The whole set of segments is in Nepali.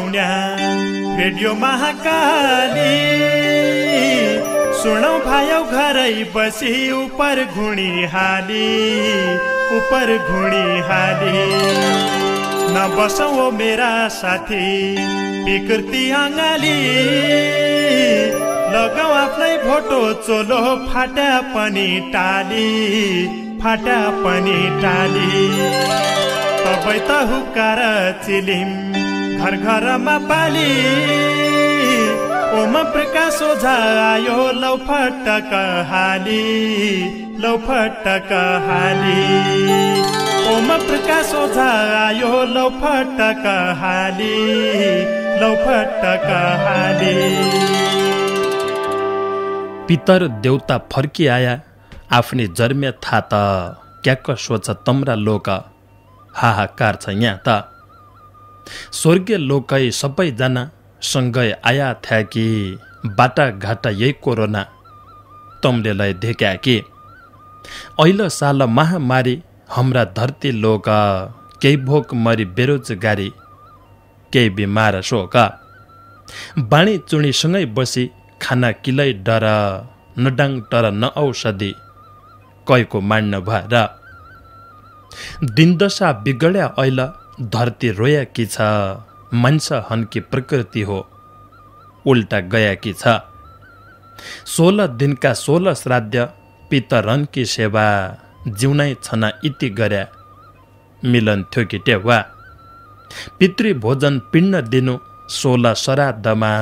पाहुण्या रेडियो महाकाली सुनौ भायौ घरै बसी उपर घुणी हाली उपर घुणी हाली न बसौ मेरा साथी विकृति अङ्गाली लगाऊ आफ्नै भोटो चोलो फाटा पनि टाली फाटा पनि टाली तपाईँ त हुकार चिलिम घर घरमा पाली ओम प्रकाश ओझायो लौ फटक हाली लौ फटक हाली ओम प्रकाश ओझायो लौ फटक हाली लौ फटक हाली पितर देउता फर्किआया आफ्नै जर्म्या थात क्याक सोच तम्रा लोक हाहाकार छ यहाँ त स्वर्गीय लोकै सबैजना सँगै आया थ्या कि बाटाघाटा यही कोरोना तम्लेलाई ढेक्या कि अहिले साल महामारी हाम्रा धरती लोक केही भोक मरी बेरोजगारी केही बिमार शोक बाणी चुणीसँगै बसी खाना किलै डर नडाङ टर न औषधि कैको मान्न भएर दिनदशा बिगड्या अहिले धरती रोया कि छ मान्छ हन्की प्रकृति हो उल्टा गया कि छ सोह्र दिनका सोह्र श्राद्ध की सेवा जिउनै छना इति गर्या, मिलन थियो कि टेवा भोजन पिण्ड दिनु सोह्र श्राद्धमा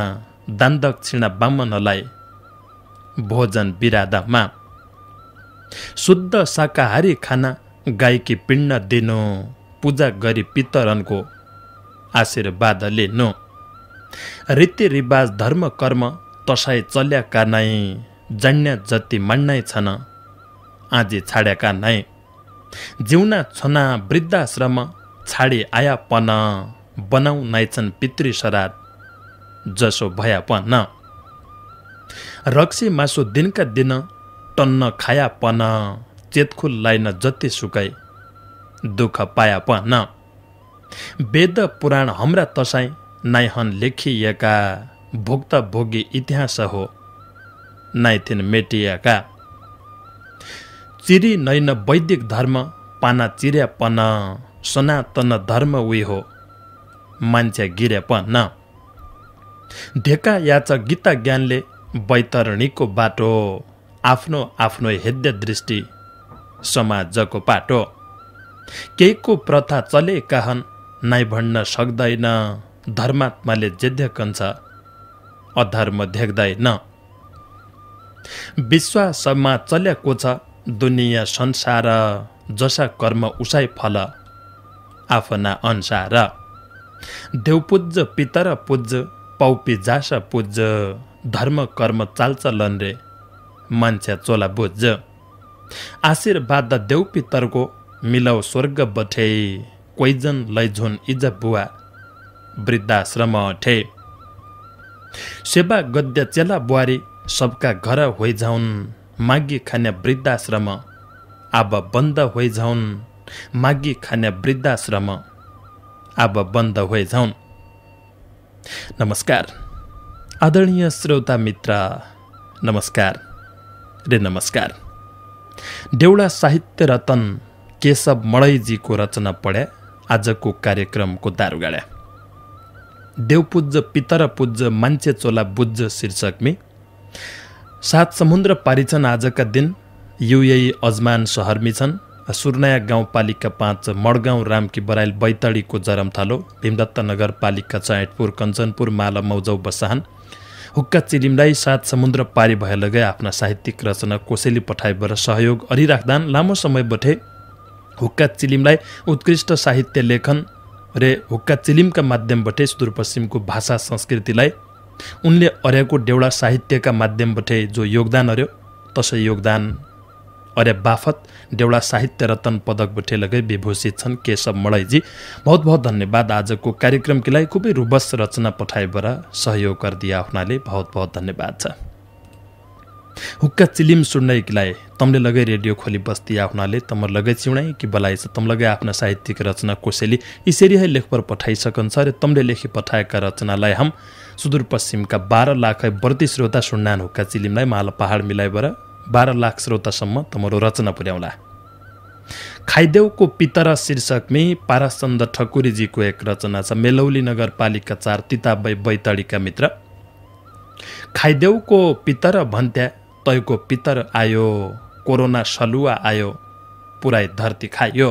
दान दक्षिणा बामनलाई भोजन बिरादामा शुद्ध शाकाहारी खाना गाईकी पिण्ड दिनु पूजा गरी पितरनको आशीर्वादले नो रीतिरिवाज धर्म कर्म तसाई चल्याका नै जन्या जति मान्नै छन् आज छाड्याका नै जिउना छना वृद्धाश्रम छाडे आयापन बनाउ नाइछन् पितृ श्राद जसो भयापन रक्सी मासु दिनका दिन टन्न खायापन चेतखुल लाइन जति सुकाई दुःख पाया पन्न वेद पुराण हाम्रा तसाई नाइहन लेखिएका भुक्त भोगी इतिहास हो नाइथिन मेटिएका चिरी नैन वैदिक धर्म पाना चिर्यापन सनातन धर्म उयो हो मान्छे गिर्यापन ढेका याच गीता ज्ञानले वैतरणीको बाटो आफ्नो आफ्नो हेद्य दृष्टि समाजको पाटो को प्रथा चले काहन नै भन्न सक्दैन धर्मात्माले कन्छ अधर्म देख्दैन विश्वासमा चल्याको छ दुनियाँ संसार जसा कर्म उसै फल आफ्ना अनुसार देवपुज पितर पुज पौपी जास पुज धर्म कर्म चालचलन रे मान्छे चोला बुझ आशीर्वाद देव पितरको मिलाउ स्वर्ग बठे क्वैजन लैझोन इज बुवा वृद्धाश्रम ठे सेवा गद्य चेला बुहारी सबका घर होइझाउन् माघी खाने वृद्धाश्रम आब बन्द होइझाउन् माघी खाने वृद्धाश्रम आब बन्द होइझाउन् नमस्कार आदरणीय श्रोता मित्र नमस्कार रे नमस्कार देउडा साहित्य रतन केशव मडैजीको रचना पढ्या आजको कार्यक्रमको दारुगाडा देवपुज पितर पूज्य मान्छे चोला बुझ्ज शीर्षकमी सात समुद्र पारिछन् आजका दिन युएई अजमान सहरमी छन् सुर्नाया गाउँपालिका पाँच मडगाउँ रामकी बराइल बैतडीको जरमथालो भीमदत्त नगरपालिका चायटपुर कञ्चनपुर माला मौजौ बसाहान हुक्का चिलिमलाई सात समुद्र पारी भए लगाए आफ्ना साहित्यिक रचना कोसेली पठाइबाट सहयोग अरिराख्दा लामो समय बठे हुक्का चिलिमलाई उत्कृष्ट साहित्य लेखन रे हुक्का चिलिमका माध्यमबाटै सुदूरपश्चिमको भाषा संस्कृतिलाई उनले अर्याको डेउडा साहित्यका माध्यमबाटै जो योगदान अर्यो तसै योगदान अरे बाफत डेउडा साहित्य रत्न पदकबाट लगे विभूषित छन् केशव मलाईजी बहुत बहुत धन्यवाद आजको कार्यक्रमकीलाई खुबै रुबस रचना पठाएबाट सहयोग गरिदिया हुनाले बहुत बहुत धन्यवाद छ हुक्का चिलिम सुन्न किलाए तमले लगै रेडियो खोली बस्ती हुनाले तमर लगै चिउडाइ कि छ तम लगै आफ्ना साहित्यिक रचना कोसेली यसरी है लेखपर पठाइसकन्छ र तमले लेखी पठाएका रचनालाई हम सुदूरपश्चिमका बाह्र लाख बढ्ती श्रोता सुन्नान हुक्का चिलिमलाई माल पहाड मिलाइबर बाह्र लाख श्रोतासम्म तमरो रचना पुर्याउला खाइदेउको पितर शीर्षकमै पारासन्द ठकुरीजीको एक रचना छ मेलौली नगरपालिका चार तिताबै बैतडीका मित्र खाइदेउको पितर भन्त्या तैको पितर आयो कोरोना सलुवा आयो पुरै धरती खाइयो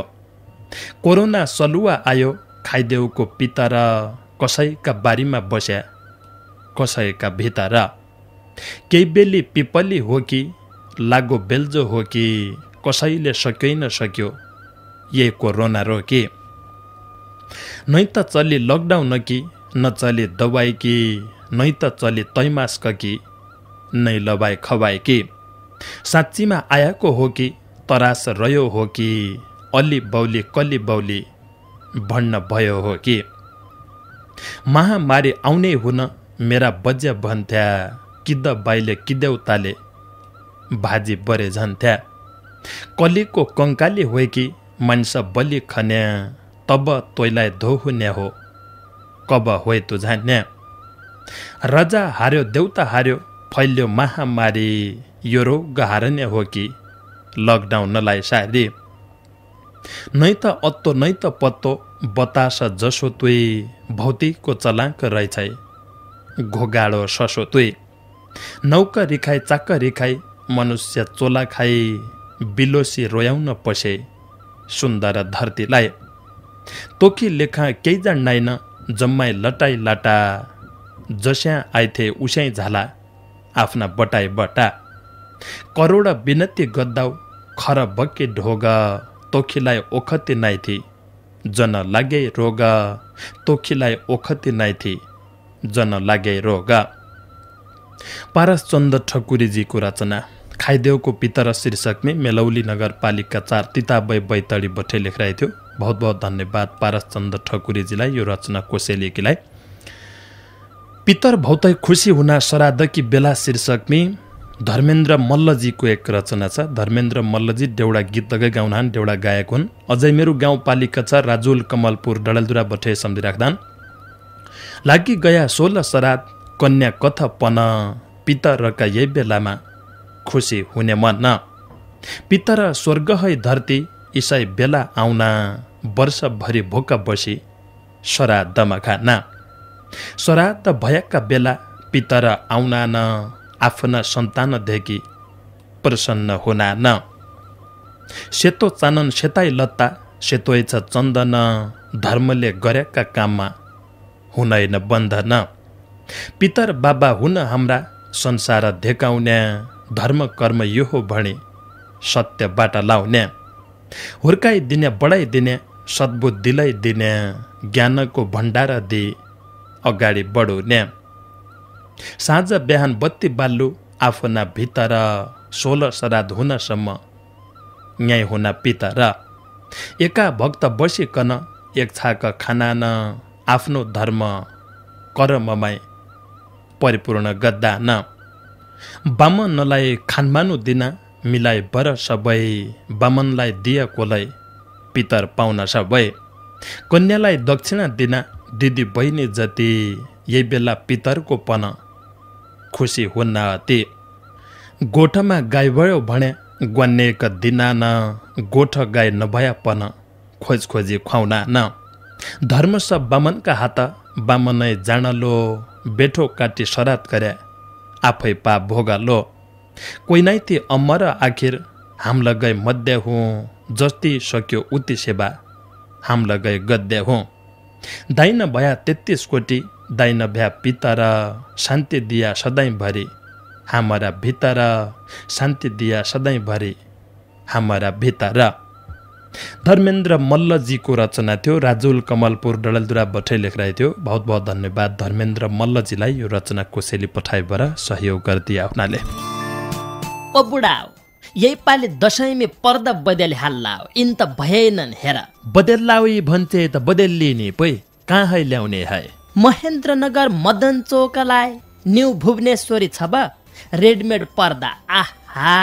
कोरोना सलुवा आयो खाइदेऊको पितर कसैका बारीमा बस्या कसैका भित्र केही बेली पिपली हो कि लागो बेल्जो हो कि कसैले सकै नसक्यो यही कोरोना रो कि नै त चली लकडाउन कि नचले दबाई कि नै त चले तैमास्क कि नै लबाए खबाए कि साँच्चीमा आएको हो कि तरास रह्यो हो कि अलि बौली कलि बौली भन्न भयो हो कि महामारी आउने हुन मेरा बज्य भन्थ्या किद्द बाइले किद्यौताले भाजी बरे झन्थ्या कलिको कङ्काली हो कि मान्छ बलि खन्या तब तोइलाई धोहुन्या हो कब होइ झान्या राजा हार्यो देउता हार्यो फैल्यो महामारी यो रोग गहारण्य हो कि लकडाउन नलाए सायदे नै त अत्तो नै त पत्तो बतास जसो तुई भौतिकको चलाङ्क रहेछ घोगाडो ससो तुई नौका रिखाई चाक्क रिखाई मनुष्य चोला खाई बिलोसी रोयाउन पसे सुन्दर धरतीलाई तोकी लेखा केही जान्नाइन जम्माई लटाई लाटा जस्या आइथे उस्याइ झाला आफ्ना बटाए बटा करोड विनती गद्दाउ खर बक्के ढोग तोखीलाई ओखते नाइथी जन लागे रोग तोखीलाई ओखते नाइथी जन लागे रोग पारसचन्द्र ठकुरीजीको रचना खाइदेउको पितर शीर्षकमै मेलौली नगरपालिका चार तिताबय बैतडी बठे लेखिरहेको थियो बहुत बहुत धन्यवाद पारसचन्द्र ठकुरीजीलाई यो रचना कोसेलेकीलाई पितर भौतै खुसी हुना सरादकी बेला शीर्षकमी धर्मेन्द्र मल्लजीको एक रचना छ धर्मेन्द्र मल्लजी देउडा गीत लगाइ हान् देउडा गायक हुन् अझै मेरो गाउँपालिका छ राजुल कमलपुर डडेलधुरा बठे सम्झिराख्दान् लागि गया सोह्र सराद कन्या कथ पन पितरका यही बेलामा खुसी हुने मन पितर स्वर्ग है धरती इसाई बेला आउन वर्षभरि भोक बसी सरादमा खाना भयका बेला पितर आउना न आफ्ना सन्तानदेखि प्रसन्न न सेतो चानन सेताई लत्ता सेतोइ छ चन्दन धर्मले गरेका काममा हुनैन बन्धन पितर बाबा हुन हाम्रा संसार धेकाउने धर्म कर्म यो हो भने सत्यबाट लाउने हुर्काइदिने बढाइदिने सद्बुद्धिलाई दिने ज्ञानको भण्डारा दिए अगाडि बढो न्या साँझ बिहान बत्ती बाल्लु आफ्ना भित्र सोह्र श्राद्ध हुनसम्म न्याय हुन पिता र एका भक्त बसिकन एक छाक खाना न आफ्नो धर्म कर्ममै परिपूर्ण गद्दा न बामनलाई खानमानु दिन मिलाए बर सबै बामनलाई दिएकोलाई पितर पाउन सबै कन्यालाई दक्षिणा दिना दिदी बहिनी जति यही बेला पितरको पन खुसी हुन्न ती गोठमा गाई भयो भने गन्नेक दिना न गोठ गाई नभया पन खोज खोजी खुवाउना न धर्म सब बामनका हात बामनै जाँडलो बेठो काटी सरात गरे आफै पा भोगालो कोही नै ती अमर आखिर हाम गए मध्य हुँ जति सक्यो उति सेवा हाम गए गद्य हुँ दाइन भया तेत्तिस कोटी दाइन भ्या पितर शान्ति दिया सधैँभरि हाम्रा भितर शान्ति दिया सधैँभरि हाम्रा भितर धर्मेन्द्र मल्लजीको रचना थियो राजुल कमलपुर डडलदुरा बठै लेखिरहेको थियो बहुत बहुत धन्यवाद धर्मेन्द्र मल्लजीलाई यो रचना कोसेली पठाएबाट सहयोग गरिदिए आफ्नाले यही पालि दसैँमे पर्दा बदेल हाल्ला त भएनन् हेर बदेल्लाउ भन्छे त लिने पै कहाँ ल्याउने है महेन्द्रनगर मदन चोकलाए न्यू भुवनेश्वरी छ रेडमेड पर्दा आहा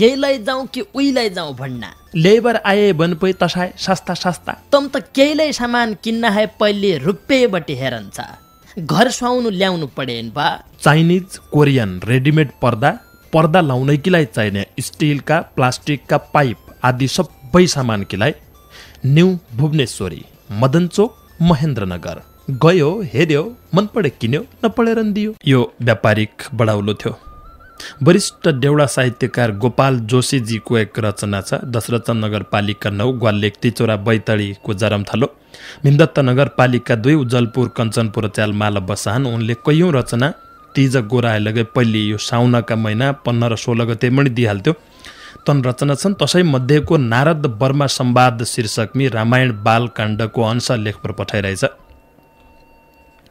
यही जाउँ कि उहीलाई जाऊ भन्ना लेबर आए भन पै तसाए सस्ता सस्ता तम त केहीलाई सामान किन्न है पहिले रुपियाँबाट हेरन्छ घर सुहाउनु ल्याउनु परेन बा चाइनिज कोरियन रेडिमेड पर्दा पर्दा लाउनैकीलाई चाहिने स्टिलका प्लास्टिकका पाइप आदि सबै सामानकीलाई न्यु भुवनेश्वरी मदनचोक महेन्द्रनगर गयो हेऱ्यो मन पढे किन्यो नपढेर दियो यो व्यापारिक बढाउलो थियो वरिष्ठ देउडा साहित्यकार गोपाल जोशीजीको एक रचना छ दशरथ नगरपालिका नौ ग्वालेक तिचोरा बैतडीको जरमथलो मिन्दत्त नगरपालिका दुई उज्जलपुर कञ्चनपुर च्याल माल बसान उनले कैयौँ रचना तिज लगे पहिले यो साउनका महिना पन्ध्र र सोह्र गते पनि दिइहाल्थ्यो तन रचना छन् मध्येको नारद वर्मा संवाद शीर्षकमी रामायण बालकाण्डको अंश लेखपर पठाइरहेछ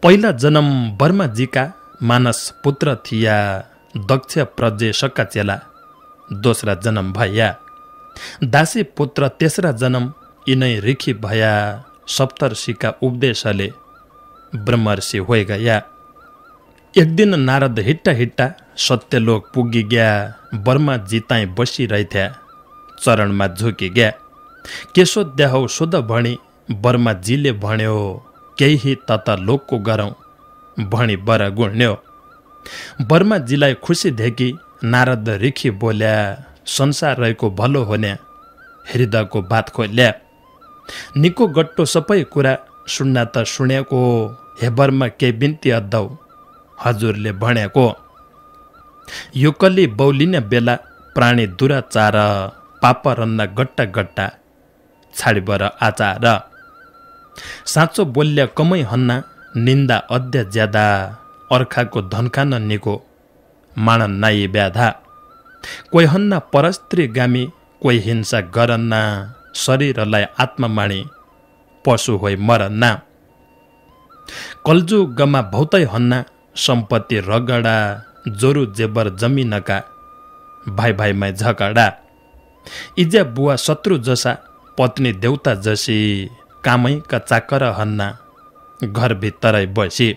पहिला जन्म वर्माजीका मानस पुत्र थिया दक्ष प्रजेशका चेला दोस्रा जन्म भया दासी पुत्र तेस्रा जन्म यिनै रिखी भया सप्तर्षिका उपदेशले ब्रह्मर्षि गया एक दिन नारद हिट्टा हिट्टा सत्यलोक पुगी ग्या बर्मा जिताइ बसिरहेथ्या चरणमा झुकी ग्या केशो द्याहौ सोध भणी बर्माजीले भन्यो केही तत लोकको गरौँ भणी बर गुण्यो बर्माजीलाई खुसी धेकी नारद रिखी बोल्या संसार रहेको भलो हुने हृदयको बात खोल्या निको गट्टो सबै कुरा सुन्ना त सुनेको हे बर्मा के बिन्ती अद्दौ हजुरले भनेको यो कल्ले बौलिने बेला प्राणी दुराचार पाप रन्दा गट्टा गट्टा बर आचार साँचो बोल्य कमै हन्ना निन्दा अध्य ज्यादा अर्खाको धनखान निको माण नाइ ब्याधा कोही हन्ना परस्त्री गामी कोही हिंसा गरन्ना शरीरलाई आत्ममाणी पशु होइ मरन्ना कल्जु गमा भौतै हन्ना सम्पत्ति रगडा जोरु जेबर जमिनका भाइ भाइमा झगडा इज्जा बुवा शत्रु जसा पत्नी देउता जसी कामैका चाकर हन्ना घरभित्रै बसी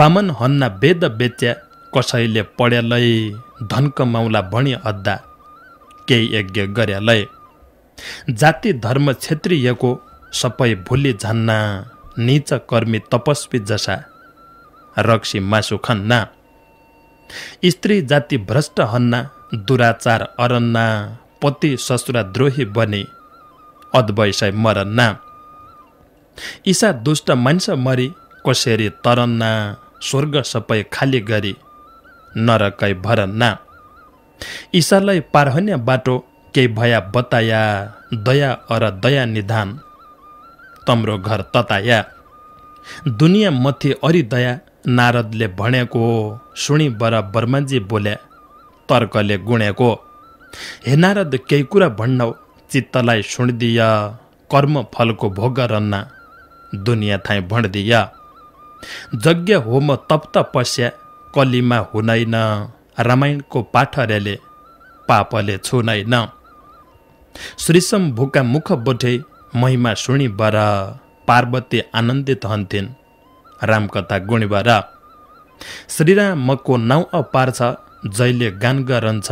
बामन हन्ना वेद बेच्या कसैले पढ्यालै धनक कमाउला भणी अद्दा केही यज्ञ गर्यालय जाति धर्म क्षेत्रीयको सबै भुली झन्ना नीच कर्मी तपस्वी जसा रक्सी मासु खन्ना स्त्री जाति भ्रष्ट हन्ना दुराचार अरन्ना पति ससुरा द्रोही बने अद्वैसय मरन्ना ईसा दुष्ट मान्छ मरी कोशेरी तरन्ना स्वर्ग सबै खाली गरी नरकै भरन्ना ईशालाई पारहन्य बाटो के भया बताया दया अर दया निधान तम्रो घर तताया दुनियाँ मथि अरि दया नारदले भनेको हो सुनि बर बर्मनजी बोले तर्कले गुणेको हे नारद केही कुरा भन्नौ चित्तलाई सुनिदिय कर्म फलको भोग रन्ना दुनियाँ थाइ भणदिय यज्ञ होम तप्त पस्या कलिमा हुनैन रामायणको पाठरेले पापले छुनैन श्रीसम भुका मुख बोठे महिमा सुनि बर पार्वती आनन्दित हन्थिन् रामकथा श्रीराम श्रीरामको नाउँ अपार छ जहिले गान गरन्छ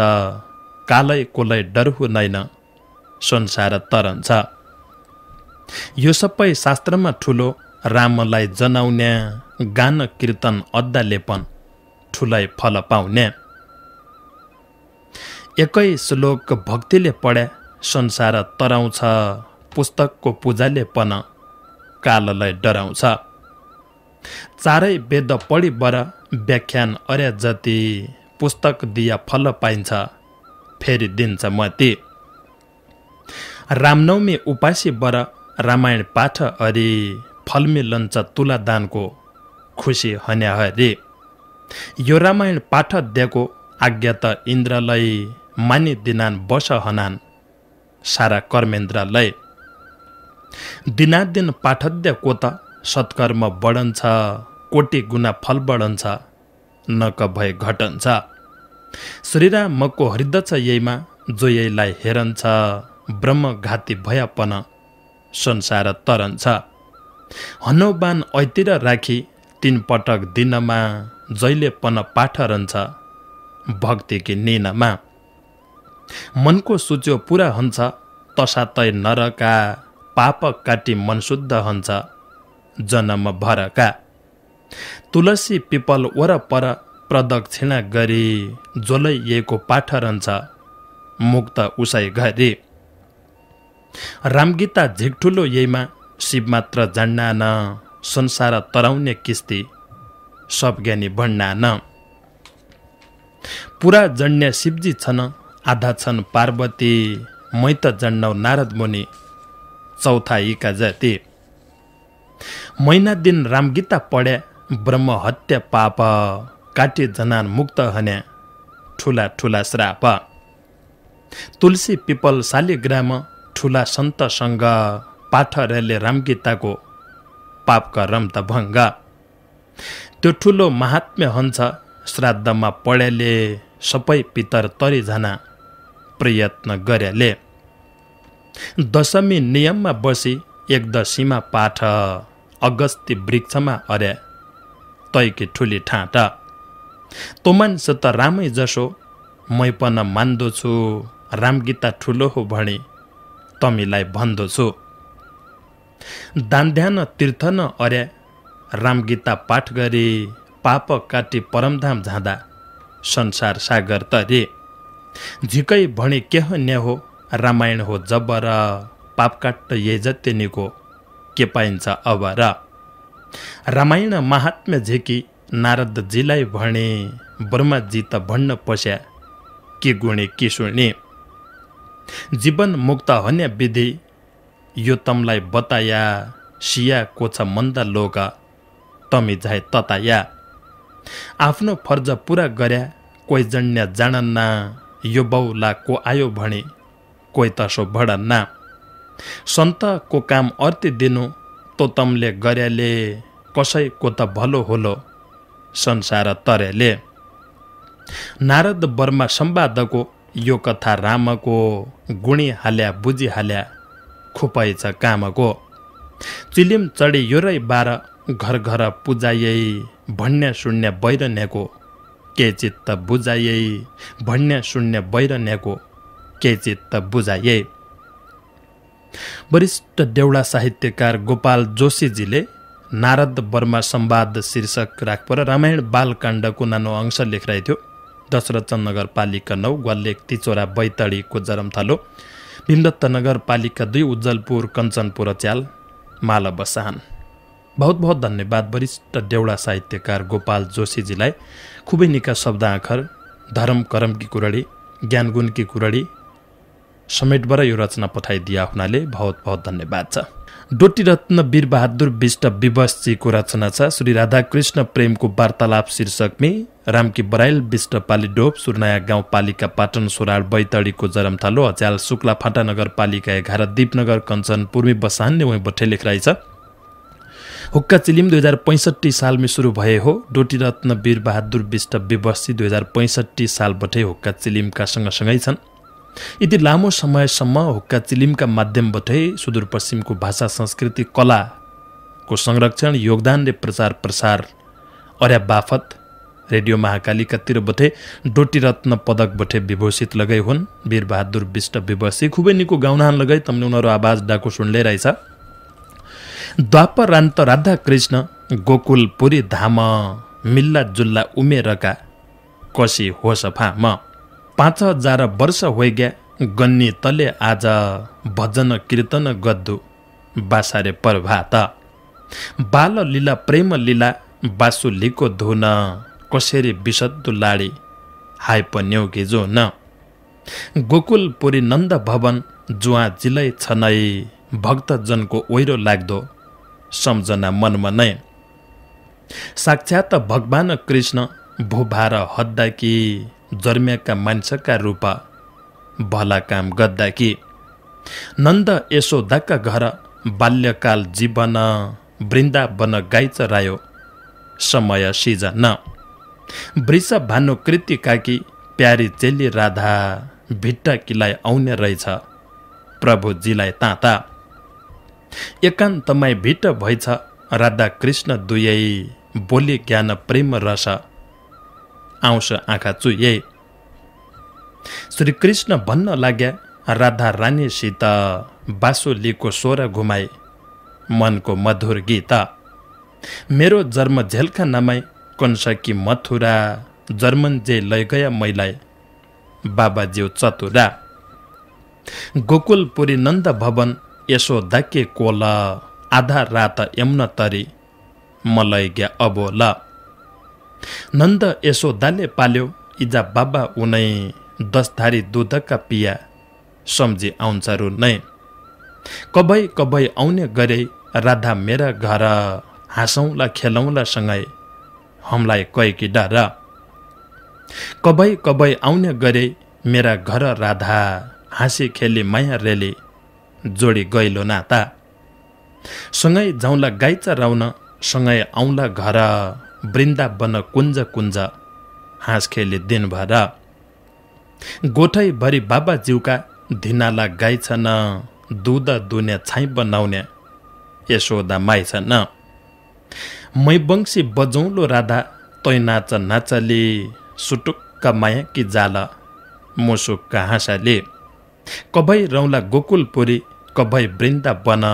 कालै कोलै डरहु नैन संसार तरन्छ यो सबै शास्त्रमा ठुलो रामलाई जनाउने गान कीर्तन अद्दालेपन ठुलै फल पाउने एकै श्लोक भक्तिले पढ्या संसार तराउँछ पुस्तकको पूजाले पन काललाई डराउँछ चारै वेद पढी बर व्याख्यान अरे जति पुस्तक दिया फल पाइन्छ फेरि दिन्छ मति रामनवमी उपासी बर रामायण पाठ अरे फलमे लन्च तुला दानको खुसी हन्या हरे यो रामायण पाठ दिएको आज्ञा त इन्द्रलय मानिदिनान बस हनान सारा कर्मेन्द्रलाई दिनादिन को त सत्कर्म बढन्छ कोटि गुना फल बढन्छ नक भए घटन्छ श्रीराम मको हृदय यहीमा जो यहीलाई हेरन्छ ब्रह्मघाती भयापन संसार तरन्छ हनुमान ऐतिर राखी तिन पटक दिनमा जहिले पन भक्ति भक्तिकी निनमा मनको सुच्यो पुरा हुन्छ तसातै नरका पाप काटी मन शुद्ध हुन्छ जन्म भरका तुलसी पिपल वरपर प्रदक्षिणा गरी जोलैएको रहन्छ मुक्त उसै गरे रामगीता झिकठुलो यहीमा मात्र जान्ना न संसार तराउने किस्ती सब ज्ञानी भन्ना न पुरा जन्ने शिवजी छन् आधा छन् पार्वती मै त जन्नौ नारद मुनि चौथाइका जति महिना दिन रामगीता पढ्या ब्रह्म हत्या पाप काटे जनान मुक्त हन्या ठुला ठुला श्राप तुलसी पिपल शालिग्राम ठुला सन्तसँग पाठरले रामगीताको पापका त भङ्ग त्यो ठुलो महात्म्य हुन्छ श्राद्धमा पढ्याले सबै पितर तरिजना प्रयत्न गरेले दशमी नियममा बसी एकदशीमा पाठ अगस्ती वृक्षमा अरे तैके ठुली ठाँट तोमानस त रामै जसो मैपन छु रामगीता ठुलो हो भने तमीलाई भन्दछु छु तीर्थन तीर्थ न राम रामगीता पाठ गरे पाप काटी परमधाम जाँदा संसार सागर तरे झिकै भने केह हो रामायण हो जबर पाप काट निको के पाइन्छ अब र रामायण महात्म्य झेकी नारदजीलाई भने ब्रह्माजी त भन्न पस्या के गुणे के सुने जीवन मुक्त हन्या विधि यो तमलाई बताया सिया कोछ मन्द लोक तमी झाए तताया आफ्नो फर्ज पुरा गर्या कोही जन्या जानन्ना यो बाउला को आयो भने कोही तसो भडन्ना सन्तको काम अर्ति दिनु तोतमले गर्याले कसैको त भलो होलो संसार तरेले नारद वर्मा सम्वादको यो कथा रामको गुणी गुणिहाल्या बुझिहाल्या छ कामको चिलिम चढी योरै बाह्र घर घर पुजाइए भन्ने शून्य बैरन्याको के चित्त बुझाइए भन्ने शून्य बैरन्याको के चित्त बुझाइए वरिष्ठ देउडा साहित्यकार गोपाल जोशीजीले नारद वर्मा सम्वाद शीर्षक राखपर रामायण बालकाण्डको नानो अंश थियो दशरथन नगरपालिका नौ ग्वालेक तिचोरा बैतडीको थालो भीमदत्त नगरपालिका दुई उज्जलपुर कञ्चनपुर च्याल माल बसाहान बहुत बहुत धन्यवाद वरिष्ठ देउडा साहित्यकार गोपाल जोशीजीलाई खुबै निका शब्द आखर धर्म करमकी कुरडी ज्ञान ज्ञानगुणकी कुरडी समेटबाट यो रचना पठाइदिया हुनाले बहुत बहुत धन्यवाद छ डोटी रत्न वीरबहादुर विष्ट विवशजीको रचना छ श्री राधाकृष्ण प्रेमको वार्तालाप शीर्षकमी रामकी बराइल विष्ट डोप सुरनाया गाउँपालिका पाटन सोराड बैतडीको जरमथालो अझ्याल शुक्ला फाटा नगरपालिका एघार दिपनगर कञ्चन पूर्वी बसान्य उही बठे लेखराई छ हुक्का चिलिम दुई हजार पैँसठी सालमै सुरु भए हो डोटी रत्न वीरबहादुर विष्ट विवशी दुई हजार पैँसठी सालबाटै हुक्का चिलिमका सँगसँगै छन् यति लामो समयसम्म हुक्का चिलिमका माध्यमबाटै सुदूरपश्चिमको भाषा संस्कृति कलाको संरक्षण योगदान र प्रचार प्रसार अर्या बाफत रेडियो महाकालीकातिरबाटै रत्न रत्न बठे विभूषित लगै हुन् वीरबहादुर विष्ट विवशी खुबै निको गाउनहान लगाई तमले उनीहरू आवाज डाको सुन्ले रहेछ द्वापरान्त राधाकृष्ण गोकुलपुरी धाम मिल्ला जुल्ला उमेरका कसी हो सफा म पाँच हजार वर्ष हो गन्ने तले आज भजन कीर्तन गद्दु बासारे प्रभात बाल लीला प्रेम लीला बासुलीको धुन कसरी विशद्दु लाडी हाय पन्यौ घिजो न गोकुलपुरी नन्द भवन जुवा जिलै छनै भक्तजनको ओहिरो लाग्दो सम्झना मनमा नै साक्षात भगवान कृष्ण भूभार हद्दा कि जन्मेका मान्छेका रूप भला काम गर्दा कि नन्द यशोदाका घर बाल्यकाल जीवन वृन्दावन गाई रायो समय न वृष भानु कृति काकी प्यारी चेली राधा भिट्टा किलाई आउने रहेछ प्रभुजीलाई ताता एकान्तमै भिट्ट भएछ राधा कृष्ण दुयै बोली ज्ञान प्रेम रस आउँछ आँखा चुइए श्रीकृष्ण भन्न लाग्या राधा रानीसित बासुलीको स्वर घुमाए मनको मधुर गीत मेरो जन्म झेल्का नमाई कन्सकी मथुरा जर्मन जे लैगया मैलाई बाबाज्यू चतुरा गोकुलपुरी नन्द भवन यसो दाके कोल आधा रात यमुना तरी मलाई ग्या अबोला नन्द यसो यशोदाले पाल्यो इजा बाबा उनै दसधारी दुधका पिया सम्झी आउँछ रु नै कबै कबै आउने गरे राधा मेरा घर हाँसौँला खेलौँला सँगै हमलाई कि डर कबै कबै आउने गरे मेरा घर राधा हाँसी खेली माया रेली जोडी गैलो नाता सँगै जाउँला गाइचा राउन सँगै आउँला घर वृन्दावन कुञ्ज कुञ्ज हाँस खेले दिनभर गोठैभरि बाबाज्यूका धिनाला गाई छन् दुध दुन्या छाइ बनाउने यशोदा माइ छन् मै वंशी बजौलो राधा तै नाच नाचले सुटुक्क माया कि जाल मुसुक्क हाँसाले कभै रौँला गोकुलपुरी कभै वृन्दावन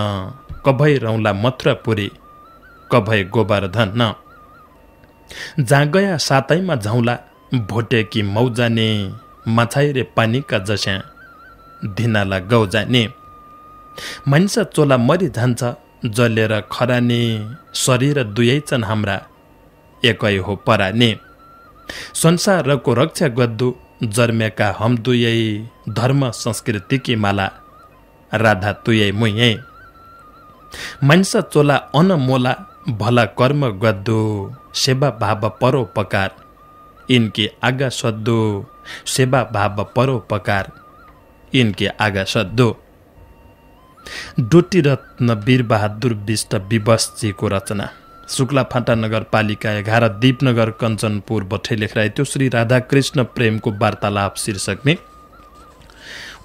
कभै रौँला मथुरापुरी कभै गोबर्धन जागया सातैमा झौला भोटेकी मौजाने मछाइरे पानीका जस्या धिनाला जाने मानिस चोला मरि जान्छ जलेर खराने शरीर दुई छन् हाम्रा एकै हो पराने संसारको रक्षा गद्दु जन्मेका हम दुयै धर्म संस्कृतिकी माला राधा तुयै मुय मानिस चोला अनमोला भला कर्म गद्दु सेवा भाव परोपकार इनके आगा सद्दो सेवा भाव परोपकार इनके आगा सद्दो डोटीरत्न वीरबहादुर विष्ट विवशजीको रचना शुक्लाफाटा नगरपालिका एघार दीपनगर कञ्चनपुर बठे लेखराए त्यो श्री राधाकृष्ण प्रेमको वार्तालाप शीर्षकमै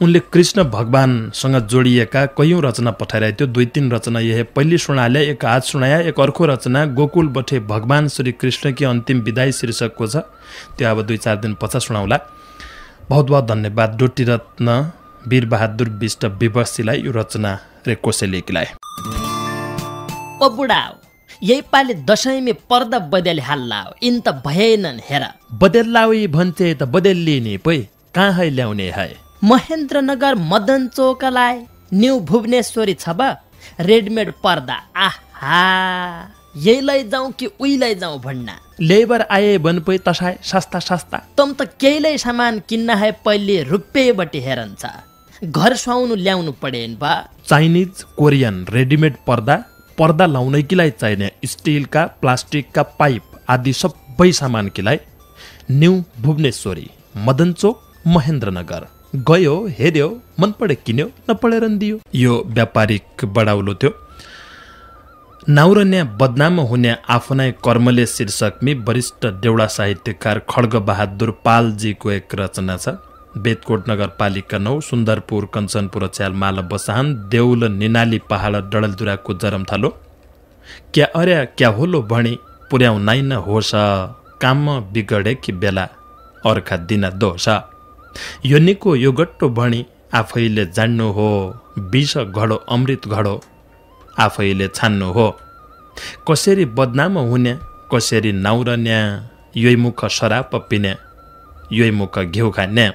उनले कृष्ण भगवानसँग जोडिएका कैयौँ रचना पठाइरहेको थियो दुई तिन रचना यही पहिले सुनाले एक हात सुनाया एक अर्को रचना गोकुल बठे भगवान श्री कृष्णकी अन्तिम विदाई शीर्षकको छ त्यो अब दुई चार दिन पछा सुनाउला बहुत बहुत धन्यवाद डोटी रत्न वीरबहादुर विष्ट विवशीलाई यो रचना रे कोसेले किलाए यही पालि दसैँमे पर्दा बदेल हाल्लाओ इन त भएनन् हेर लाओ भन्छे त लिने पै कहाँ है ल्याउने है महेन्द्रनगर मदन चोकलाई न्यु भुवनेश्वरी छ रेडमेड पर्दा आहा यहीलाई जाउँ कि उहीलाई जाउँ भन्ना लेबर आए बनपै तसाई सस्ता सस्ता तम त केहीलाई सामान किन्न है पहिले बटे हेरन्छ घर सुहाउनु ल्याउनु पडेन बा चाइनिज कोरियन रेडिमेड पर्दा पर्दा किलाई चाहिने स्टिलका प्लास्टिकका पाइप आदि सबै सामान किलाई न्यु भुवनेश्वरी मदन चोक महेन्द्रनगर गयो हेऱ्यो मन पढे किन्यो नपढेर दियो यो व्यापारिक बढाउलो थियो नाउरन्या बदनाम हुने आफ्नै कर्मले शीर्षकमी वरिष्ठ देउडा साहित्यकार खड्ग बहादुर पालजीको एक रचना छ बेतकोट नगरपालिका नौ सुन्दरपुर कञ्चनपुर च्याल माल देउल निनाली पहाड जरम थालो क्या अर्या क्या होलो भणी पुर्याउ नाइन होस काम बिगडे कि बेला अर्का दिना दोष यो निको यो गट्टो भणी आफैले जान्नु हो विष घडो अमृत घडो आफैले छान्नु हो कसरी बदनाम हुने कसरी नाउरन्या यही मुख सराप पिने यही मुख घिउ खाने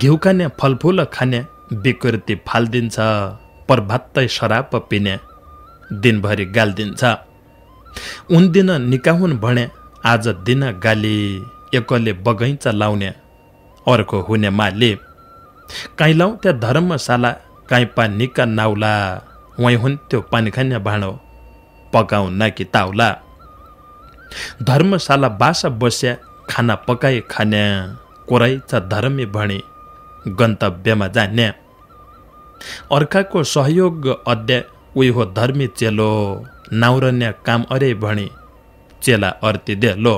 घिउ खाने फलफुल खाने विकृति फालिदिन्छ प्रभात्तै सराप पिने दिनभरि गालिदिन्छ उन दिन निकाहुन् भने आज दिन गाली एकले बगैँचा लाउने अर्को हुने माले काहीँ त्यहाँ धर्मशाला काहीँ पानीका नाउला वहीँ हुन् त्यो पानी खाने भाँडो न कि ताउला धर्मशाला बासा बस्या खाना पकाए खाने कोराइ छ धर्मी भणी गन्तव्यमा जाने अर्काको सहयोग अध्याय उयो हो धर्मी चेलो नाउरन्या काम अरे भणी चेला अर्ती देलो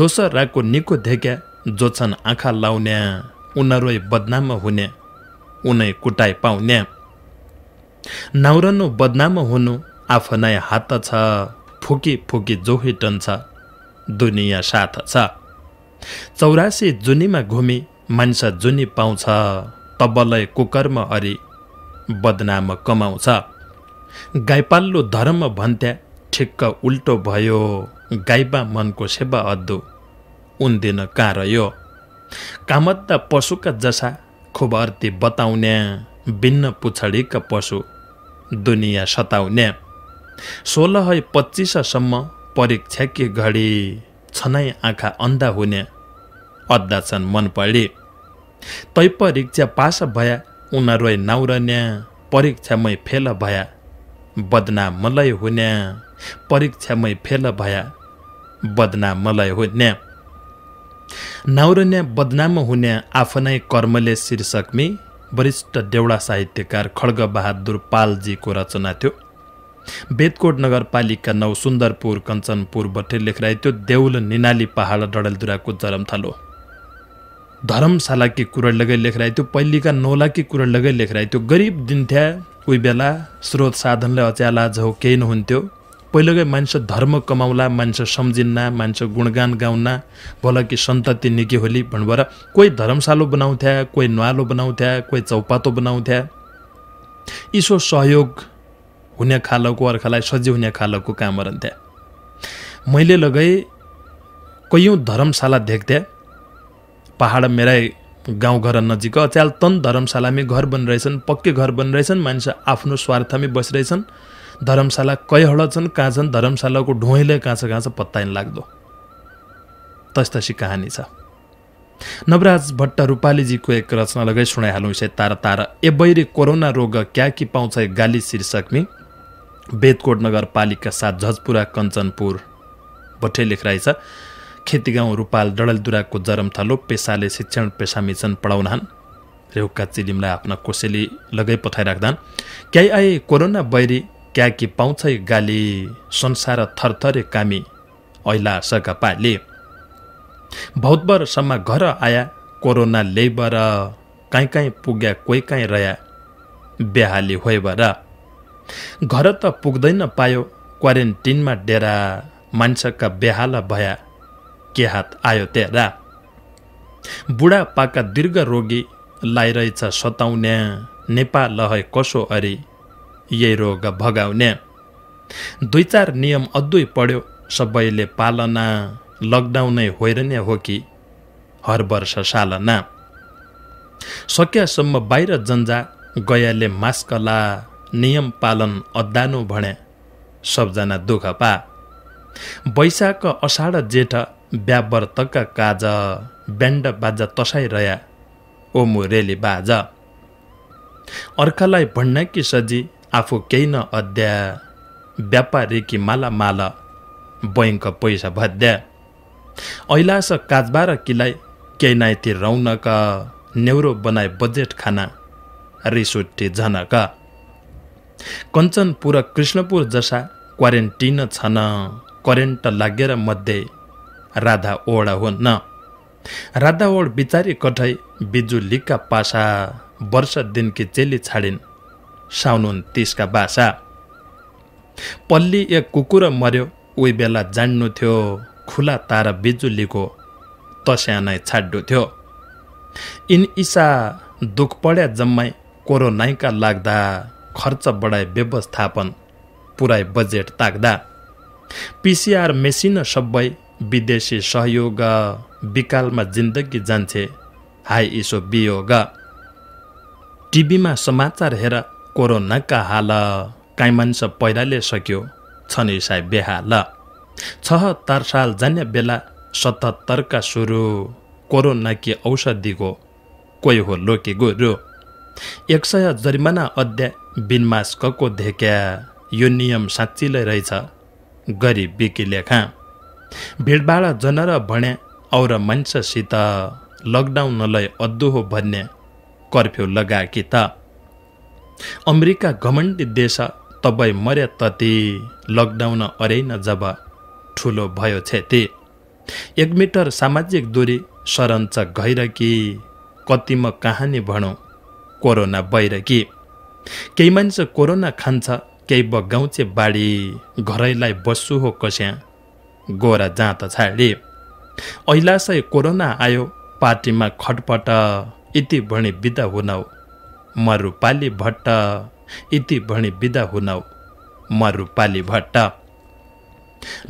दोस्रो राको निको धेक्या जो छन् आँखा लाउने उनीहरू बदनाम हुने उनै कुटाइ पाउने नाउरनु बदनाम हुनु आफ्नै हात छ फुकी फुकी टन्छ दुनियाँ साथ छ चौरासी जुनीमा घुमी मान्छ जुनी पाउँछ तबलै कुकर्म अरि बदनाम कमाउँछ गाईपाल्लो धर्म भन्थ्या ठिक्क उल्टो भयो गाईबा मनको सेवा अद्दु उन्दिन कहाँ रह्यो कामत्ता पशुका जसा खुबर्ती बताउने भिन्न पुछडीका पशु दुनियाँ सताउने सोह्र है पच्चिससम्म परीक्षा के घडी छनै आँखा अन्धा हुने अद्दा छन् मन पढी तै परीक्षा पास भया उनीहरू नाउरने परीक्षामै फेल भया मलय हुने परीक्षामै फेल भया बदनामलय हुने नाउरन्या बदनाम हुने आफ्नै कर्मले शीर्षकमी वरिष्ठ देउडा साहित्यकार खड्ग खड्गबहादुर पालजीको रचना थियो बेदकोट नगरपालिका नौ सुन्दरपुर कञ्चनपुर बठे लेखराई त्यो देउल निनाली पहाड डडेलधुराको जरमथालो धर्मशालाकी कुरड लगै लेखराइ थियो पहिलेका नौलाकी कुरड लगै लेखराइ थियो गरिब दिन्थ्या कोही बेला स्रोत साधनले अच्याला झौ केही नहुन्थ्यो पहिलोकै मान्छे धर्म कमाउला मान्छे सम्झिन्ना मान्छे गुणगान गाउन्ना भल कि सन्तति निकै होली भन्नुभएर कोही धर्मशालो बनाउँथ्या कोही नुहालो बनाउँथ्या कोही चौपातो बनाउँथ्या सो सहयोग हुने खालको अर्कालाई सजिव हुने खालको काम गरन्थ्या मैले लगै कैयौँ धर्मशाला देख्थेँ पाहाड मेरै गाउँघर नजिक अचाल तन धर्मशालामै घर बनिरहेछन् पक्के घर बनिरहेछन् मान्छे आफ्नो स्वार्थमै बसिरहेछन् कहाँ छन् धरमशालाको ಕಾಚನ್ कहाँ ढोइले कहाँ छ पत्ताइन लाग्दो तस्तसी कहानी छ नवराज भट्ट रूपालीजीको एक रचना लगाई सुनाइहालौँ यसै तारा तारा ए बैरी कोरोना रोग क्या कि पाउँछ गाली शीर्षकमी बेदकोट नगरपालिका साथ झजपुरा कञ्चनपुर भट्टे लेखराइ छ खेतीगाउँ गाउँ रूपाल डडलदुराको जरम थलो पेसाले शिक्षण पेसा मिचन पढाउनहान् रेउका चिलिमलाई आफ्ना कोसेली लगाई पठाइराख्दान् क्याई आए कोरोना बैरी क्याकी पाउँछ गाली संसार थरथरे कामी ऐला सगपाले भौतबरसम्म घर आया कोरोना ल्याइबर काहीँ काहीँ पुग्या कोही काहीँ रया बेहाली होइबर घर त पुग्दैन पायो क्वारेन्टिनमा डेरा मान्छेका बेहाला भया के हात आयो तेरा बुढापाका दीर्घ रोगी लाइरहेछ सताउने नेपाल है कसो अरे यही रोग भगाउने दुई चार नियम अदुई पढ्यो सबैले पालना लकडाउनै होइर नै हो कि हर वर्ष सालना सकेसम्म बाहिर जन्जा गयाले ला नियम पालन अद्दानु भने सबजना दुःख पा वैशाख अषाढ जेठ ब्याबर काज ब्यान्ड बाजा तसाइरया ओमु रेली बाज अर्कालाई भन्न कि सजी आफू केही न अध्या व्यापारी कि माला बैङ्क पैसा भद्या ऐलास काजबा किलाई केही नाइति रौनक नेउरो बनाए बजेट खाना रिसुट्टी झनक कञ्चनपुर कृष्णपुर जसा क्वारेन्टिन छन करेन्ट लागेर मध्ये राधा ओडा न राधा ओड बिचारी कठै बिजुलीका पासा वर्ष दिनकी चेली छाडिन् साउन त्यसका बासा पल्ली एक कुकुर मर्यो उही बेला जान्नु थियो खुला तारा बिजुलीको तस्या नै छाड्डु थियो इन इसा दुख पढ्या जम्मै कोरोनाइका लाग्दा खर्च बढाए व्यवस्थापन पुराई बजेट ताक्दा पिसिआर मेसिन सबै विदेशी सहयोग विकालमा जिन्दगी जान्छे हाई इसो बियोग टिभीमा समाचार हेर कोरोनाका हाल काहीँ मान्छ पहिलाले सक्यो नि इसाई बेहाल तार साल जान्ने बेला सतहत्तरका सुरु कोरोना कि औषधिको कोही हो लोकी गुरु एक सय जरिमाना अध्याय बिनमास्कको धेक्या यो नियम साँच्चीलै रहेछ गरिब बिकी लेखा भिडभाड जन र भने औ मान्छेसित लकडाउनलाई अद्दो हो भन्ने कर्फ्यू लगाएकी त अमेरिका घमण्डी देश तबै मर्या तति लकडाउन अरेन जब ठुलो भयो क्षति एक मिटर सामाजिक दूरी सरन्छ घैरकी कति म कहानी भनौँ कोरोना बैरकी केही मान्छे कोरोना खान्छ केही बगाउँचे बाढी घरैलाई बस्छु हो कस्या गोरा जाँत त छाडी ऐलासै कोरोना आयो पार्टीमा खटपट यति भणी बिदा हुन म भट्ट यति भणी बिदा हुनौ म भट्ट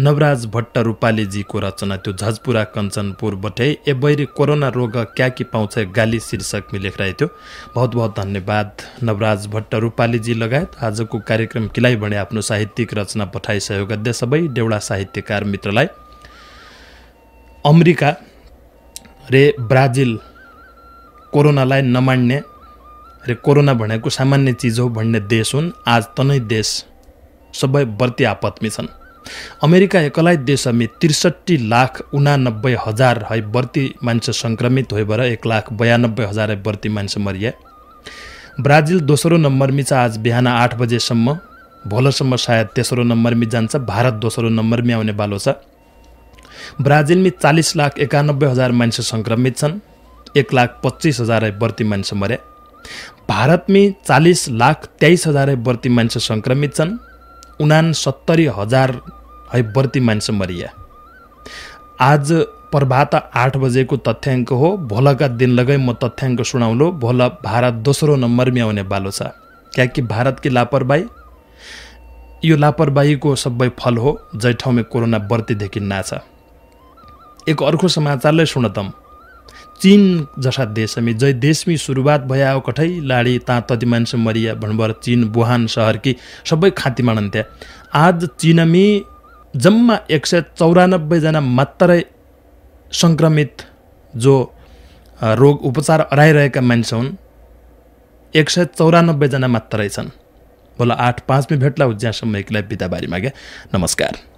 नवराज भट्ट रूपालीजीको रचना त्यो झजपुरा कञ्चनपुरबाटै ए बैरी कोरोना रोग क्याकी पाउँछ गाली शीर्षकमा लेखिरहेको थियो बहुत बहुत धन्यवाद नवराज भट्ट रूपालीजी लगायत आजको कार्यक्रम किलाई भने आफ्नो साहित्यिक रचना पठाइ सहयोग सबै डेउडा साहित्यकार मित्रलाई अमेरिका रे ब्राजिल कोरोनालाई नमान्ने अरे कोरोना भनेको सामान्य चिज हो भन्ने देश हुन् आज तनै देश सबै बर्ती आपतमी छन् अमेरिका एकलै देशमी त्रिसठी लाख उनानब्बे हजार है बर्ती मान्छे सङ्क्रमित भएर एक लाख बयानब्बे हजार बर्ती मान्छे मरिए ब्राजिल दोस्रो नम्बरमी छ आज बिहान आठ बजेसम्म भोलसम्म सायद तेस्रो नम्बरमी जान्छ भारत दोस्रो नम्बरमी आउने बालो छ ब्राजिलमी चालिस लाख एकानब्बे हजार मान्छे सङ्क्रमित छन् एक लाख पच्चिस हजार बर्ती मान्छे मरे भारतमै चालिस लाख तेइस हजार बढ्ती मान्छे सङ्क्रमित छन् उनासत्तरी हजार है बढ्ती मान्छे मरिया आज प्रभात आठ बजेको तथ्याङ्क हो भोलाका दिन लगै म तथ्याङ्क सुनाउलो भोल भारत दोस्रो नम्बरमै आउने बालो छ क्याकि भारतकी लापरवाही यो लापरवाहीको सबै फल हो जै ठाउँमा कोरोना बढ्तीदेखि छ एक अर्को समाचारलाई सुनतम चिन जसा देश जय देशमी सुरुवात भयो कठै लाडी ता मान्छे मरिया भन्नुभयो चिन बुहान सहर कि सबै खाँती मानन्थे आज चिनमी जम्मा एक सय चौरानब्बेजना मात्रै सङ्क्रमित जो रोग उपचार अराइरहेका मान्छे हुन् एक सय चौरानब्बेजना मात्रै छन् बोला आठ पाँचमै भेट्ला ज्यासम्म एकलाई बिदाबारीमा क्या नमस्कार